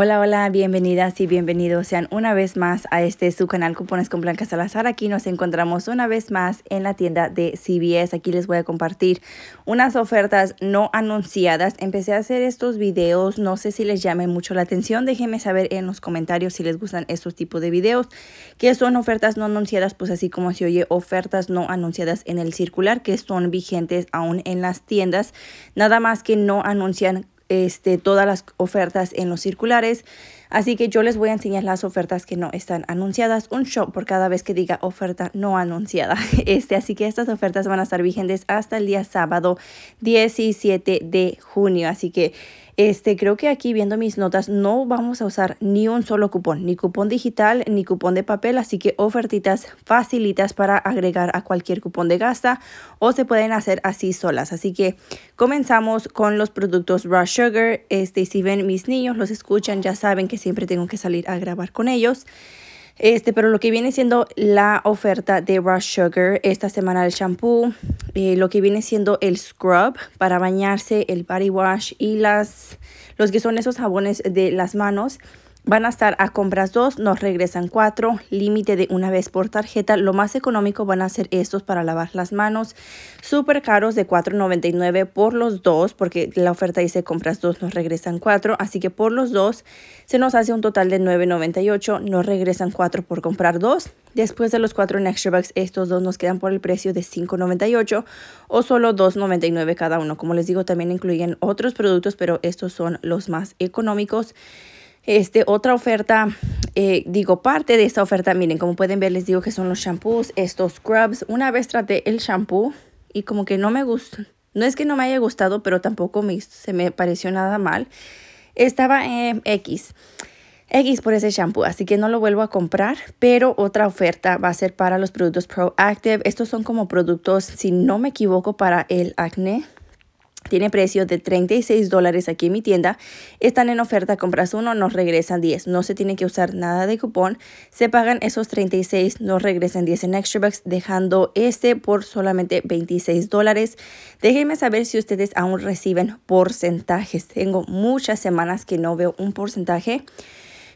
Hola, hola, bienvenidas y bienvenidos sean una vez más a este su canal Cupones con Blanca Salazar. Aquí nos encontramos una vez más en la tienda de CBS. Aquí les voy a compartir unas ofertas no anunciadas. Empecé a hacer estos videos, no sé si les llame mucho la atención. Déjenme saber en los comentarios si les gustan estos tipos de videos, que son ofertas no anunciadas, pues así como se oye ofertas no anunciadas en el circular, que son vigentes aún en las tiendas, nada más que no anuncian este, todas las ofertas en los circulares. Así que yo les voy a enseñar las ofertas que no están anunciadas, un shop por cada vez que diga oferta no anunciada. Este, así que estas ofertas van a estar vigentes hasta el día sábado 17 de junio. Así que este, creo que aquí viendo mis notas no vamos a usar ni un solo cupón, ni cupón digital, ni cupón de papel, así que ofertitas facilitas para agregar a cualquier cupón de gasta o se pueden hacer así solas. Así que comenzamos con los productos Raw Sugar. Este, si ven mis niños, los escuchan, ya saben que siempre tengo que salir a grabar con ellos. Este, pero lo que viene siendo la oferta de Rush Sugar, esta semana el shampoo, eh, lo que viene siendo el scrub para bañarse, el body wash y las, los que son esos jabones de las manos. Van a estar a compras dos, nos regresan cuatro, límite de una vez por tarjeta. Lo más económico van a ser estos para lavar las manos, súper caros de $4.99 por los dos, porque la oferta dice compras dos, nos regresan cuatro. Así que por los dos se nos hace un total de $9.98, nos regresan cuatro por comprar dos. Después de los cuatro en Extra Bucks, estos dos nos quedan por el precio de $5.98 o solo $2.99 cada uno. Como les digo, también incluyen otros productos, pero estos son los más económicos. Este, otra oferta, eh, digo, parte de esta oferta, miren, como pueden ver, les digo que son los shampoos, estos scrubs. Una vez traté el shampoo y como que no me gustó. No es que no me haya gustado, pero tampoco se me pareció nada mal. Estaba en X. X por ese shampoo, así que no lo vuelvo a comprar, pero otra oferta va a ser para los productos Proactive. Estos son como productos, si no me equivoco, para el acné, tiene precio de 36 dólares aquí en mi tienda. Están en oferta, compras uno, nos regresan 10. No se tiene que usar nada de cupón. Se pagan esos 36, nos regresan 10 en extra bucks, dejando este por solamente 26 dólares. Déjenme saber si ustedes aún reciben porcentajes. Tengo muchas semanas que no veo un porcentaje.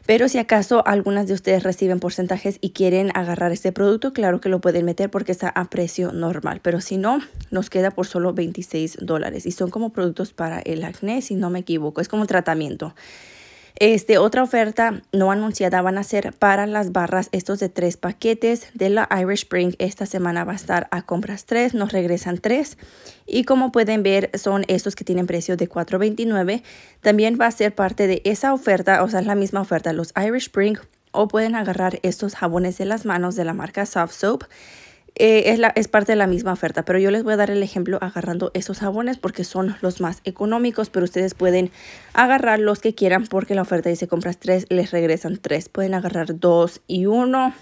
Pero si acaso algunas de ustedes reciben porcentajes y quieren agarrar este producto, claro que lo pueden meter porque está a precio normal. Pero si no, nos queda por solo 26 dólares. Y son como productos para el acné, si no me equivoco. Es como tratamiento. Este, otra oferta no anunciada van a ser para las barras, estos de tres paquetes de la Irish Spring. Esta semana va a estar a compras tres nos regresan tres Y como pueden ver, son estos que tienen precio de $4.29. También va a ser parte de esa oferta, o sea, es la misma oferta, los Irish Spring. O pueden agarrar estos jabones de las manos de la marca Soft Soap eh, es, parte de la misma oferta, pero yo les voy a dar el ejemplo agarrando esos jabones porque son los más económicos, pero ustedes pueden agarrar los que quieran porque la oferta dice compras tres, les regresan tres, pueden agarrar dos y uno,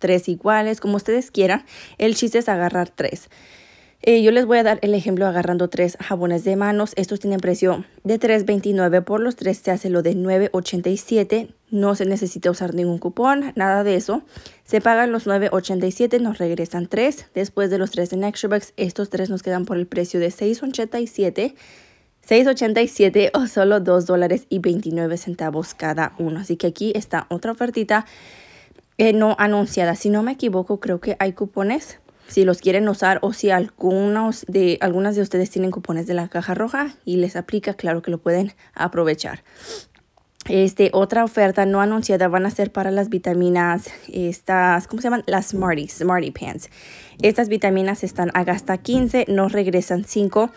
tres iguales, como ustedes quieran, el chiste es agarrar tres. Eh, yo les voy a dar el ejemplo agarrando tres jabones de manos. Estos tienen precio de $3.29 por los tres. Se hace lo de $9.87 no se necesita usar ningún cupón, nada de eso. Se pagan los 9.87, nos regresan 3. Después de los 3 en Extra estos 3 nos quedan por el precio de 6.87. 6.87 o solo $2.29 dólares y centavos cada uno. Así que aquí está otra ofertita eh, no anunciada. Si no me equivoco, creo que hay cupones. Si los quieren usar o si algunos de, algunas de ustedes tienen cupones de la caja roja y les aplica, claro que lo pueden aprovechar. Este, otra oferta no anunciada van a ser para las vitaminas, estas, ¿cómo se llaman? Las Smarties, Smarty Pants. Estas vitaminas están a gasta 15, no regresan 5.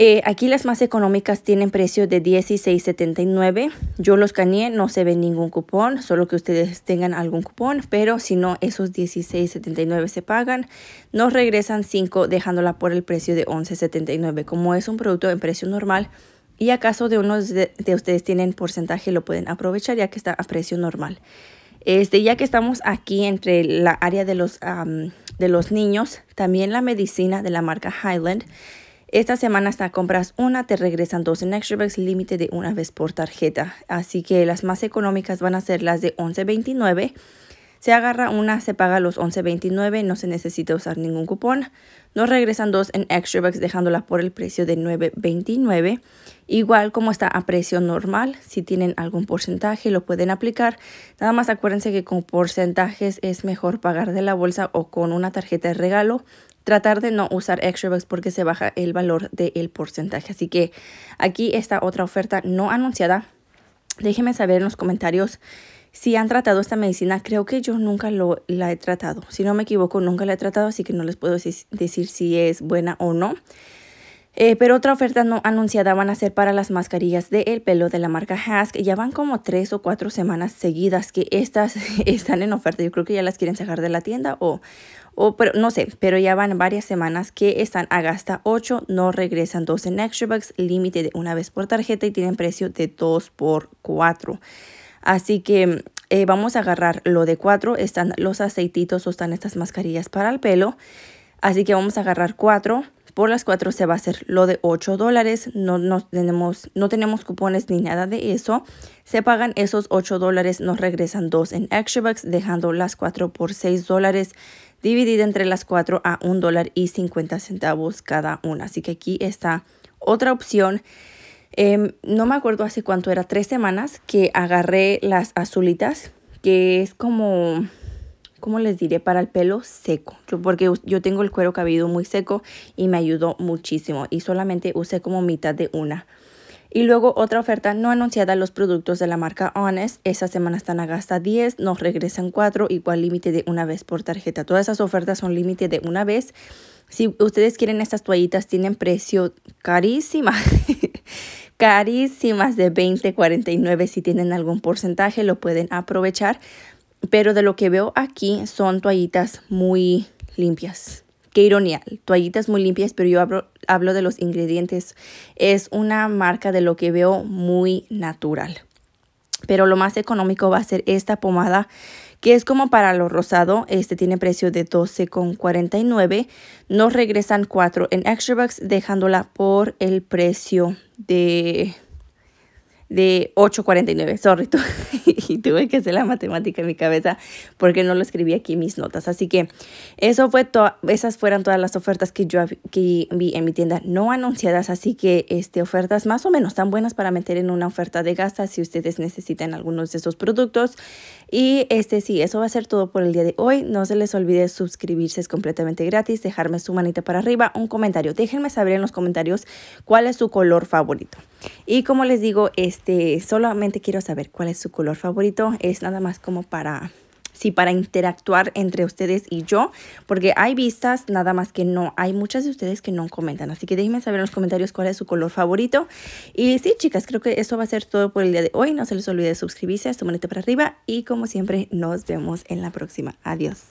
Eh, aquí las más económicas tienen precio de $16.79. Yo los caneé, no se ve ningún cupón, solo que ustedes tengan algún cupón, pero si no, esos $16.79 se pagan. Nos regresan 5 dejándola por el precio de $11.79. Como es un producto en precio normal, ¿Y acaso de unos de, ustedes tienen porcentaje lo pueden aprovechar ya que está a precio normal? Este, ya que estamos aquí entre la área de los, de los niños, también la medicina de la marca Highland. Esta semana hasta compras una, te regresan dos en Extra Bags, límite de una vez por tarjeta. Así que las más económicas van a ser las de $11.29 se agarra una, se paga los 11.29, no se necesita usar ningún cupón. Nos regresan dos en Extra Bucks dejándola por el precio de 9.29. Igual como está a precio normal, si tienen algún porcentaje lo pueden aplicar. Nada más acuérdense que con porcentajes es mejor pagar de la bolsa o con una tarjeta de regalo tratar de no usar extra bucks porque se baja el valor del porcentaje. Así que aquí está otra oferta no anunciada. Déjenme saber en los comentarios si han tratado esta medicina, creo que yo nunca lo, la he tratado. Si no me equivoco, nunca la he tratado, así que no les puedo decir si es buena o no. Eh, pero otra oferta no anunciada van a ser para las mascarillas de el pelo de la marca Hask. Ya van como tres o cuatro semanas seguidas que estas están en oferta. Yo creo que ya las quieren sacar de la tienda o, pero, no sé, pero ya van varias semanas que están a gasta 8, no regresan 12 en extra bucks, límite de una vez por tarjeta y tienen precio de 2 por 4 Así que eh, vamos a agarrar lo de cuatro, están los aceititos o están estas mascarillas para el pelo. Así que vamos a agarrar cuatro. Por las cuatro se va a hacer lo de 8 dólares. No, tenemos, no tenemos cupones ni nada de eso. Se pagan esos 8 dólares, nos regresan 2 en extra dejando las 4 por 6 dólares, dividida entre las 4 a 1 dólar y 50 centavos cada una. Así que aquí está otra opción. Em, no me acuerdo hace cuánto era, tres semanas, que agarré las azulitas, que es como, ¿cómo les diré? Para el pelo seco. porque yo tengo el cuero cabelludo muy seco y me ayudó muchísimo. Y solamente usé como mitad de una. Y luego otra oferta no anunciada, los productos de la marca Honest. Esa semana están a gasta 10, nos regresan 4, igual límite de una vez por tarjeta. Todas esas ofertas son límite de una vez. Si ustedes quieren estas toallitas, tienen precio carísima. carísimas de 20, 49. Si tienen algún porcentaje, lo pueden aprovechar. Pero de lo que veo aquí son toallitas muy limpias. Qué ironía, toallitas muy limpias, pero yo hablo de los ingredientes. Es una marca de lo que veo muy natural. Pero lo más económico va a ser esta pomada que es como para lo rosado, este tiene precio de 12,49. Nos regresan 4 en Extra Bucks dejándola por el precio de de 8.49, sorry, y tuve que hacer la matemática en mi cabeza porque no lo escribí aquí en mis notas. Así que eso fue esas fueron todas las ofertas que yo que vi en mi tienda no anunciadas, así que este, ofertas más o menos tan buenas para meter en una oferta de gasta si ustedes necesitan algunos de esos productos. Y este sí, eso va a ser todo por el día de hoy. No se les olvide suscribirse, es completamente gratis, dejarme su manita para arriba, un comentario. Déjenme saber en los comentarios cuál es su color favorito. Y como les digo, es este, este, solamente quiero saber cuál es su color favorito. Es nada más como para sí, para interactuar entre ustedes y yo, porque hay vistas, nada más que no, hay muchas de ustedes que no comentan, así que déjenme saber en los comentarios cuál es su color favorito. Y sí, chicas, creo que eso va a ser todo por el día de hoy, no se les olvide suscribirse, Este manito para arriba y como siempre, nos vemos en la próxima. Adiós.